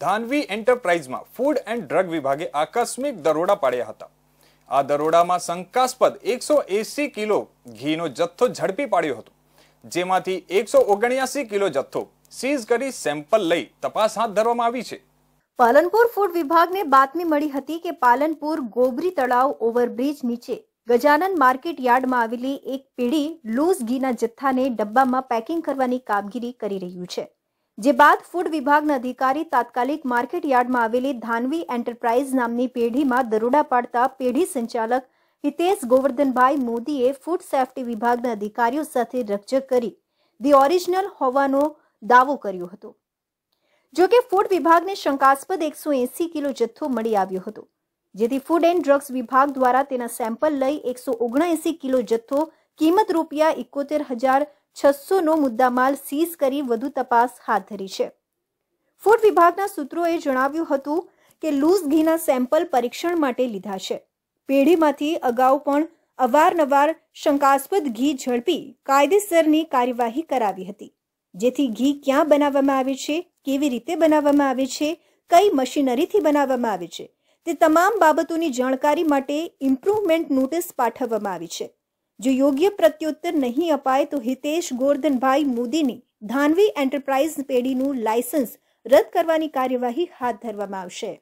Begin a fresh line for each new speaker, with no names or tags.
ધાનવી એન્ટરપ્રાઇઝમાં food and drug વિભાગે આકસ્મિક દરોડા પાડ્યા હતા આ દરોડામાં શંકાસ્પદ એકસો એસી કિલો ઘીનો જથ્થો ઝડપી પાડ્યો હતો જેમાંથી એકસો ઓગણ્યાસી કિલો જથ્થો સીઝ કરી સેમ્પલ લઈ તપાસ હાથ ધરવામાં આવી છે
પાલનપુર ફૂડ વિભાગને બાતમી મળી હતી કે પાલનપુર ગોબરી તળાવ ઓવરબ્રિજ નીચે ગજાનન માર્કેટ યાર્ડમાં આવેલી એક પેઢી લૂઝ ઘીના જથ્થાને ડબ્બામાં પેકિંગ કરવાની કામગીરી કરી રહ્યું છે જે બાદ ફૂડ વિભાગના અધિકારી તાત્કાલિક માર્કેટ યાર્ડમાં આવેલી ધાનવી એન્ટરપ્રાઇઝ નામની પેઢીમાં દરોડા પાડતા પેઢી સંચાલક હિતેશ ગોવર્ધનભાઈ મોદીએ ફૂડ સેફટી વિભાગના અધિકારીઓ સાથે રકજક કરી ધી ઓરિજિનલ હોવાનો દાવો કર્યો હતો જો કે ફૂડ વિભાગને શંકાસ્પદ એકસો એસી કિલો જથ્થો મળી આવ્યો હતો જેથી ફૂડ એન્ડ ડ્રગ્સ વિભાગ દ્વારા તેના સેમ્પલ લઈ એકસો ઓગણએસી કિલો જથ્થો કિંમત રૂપિયા એકોતેર હજાર છસોનો મુદ્દામાલ સીઝ કરી વધુ તપાસ હાથ ધરી છે ફૂડ વિભાગના સૂત્રોએ જણાવ્યું હતું કે લૂઝ ઘીના સેમ્પલ પરીક્ષણ માટે લીધા છે પેઢીમાંથી અગાઉ પણ અવારનવાર શંકાસ્પદ ઘી ઝડપી કાયદેસરની કાર્યવાહી કરાવી હતી જેથી ઘી ક્યાં બનાવવામાં આવે છે કેવી રીતે બનાવવામાં આવે છે કઈ મશીનરીથી બનાવવામાં આવે છે તે તમામ બાબતોની જાણકારી માટે ઇમ્પ્રુવમેન્ટ નોટિસ પાઠવવામાં આવી છે જો યોગ્ય પ્રત્યુત્તર નહીં અપાય તો હિતેશ ગોરધનભાઈ મોદીની ધાનવી એન્ટરપ્રાઇઝ પેઢીનું લાયસન્સ રદ કરવાની કાર્યવાહી હાથ ધરવામાં આવશે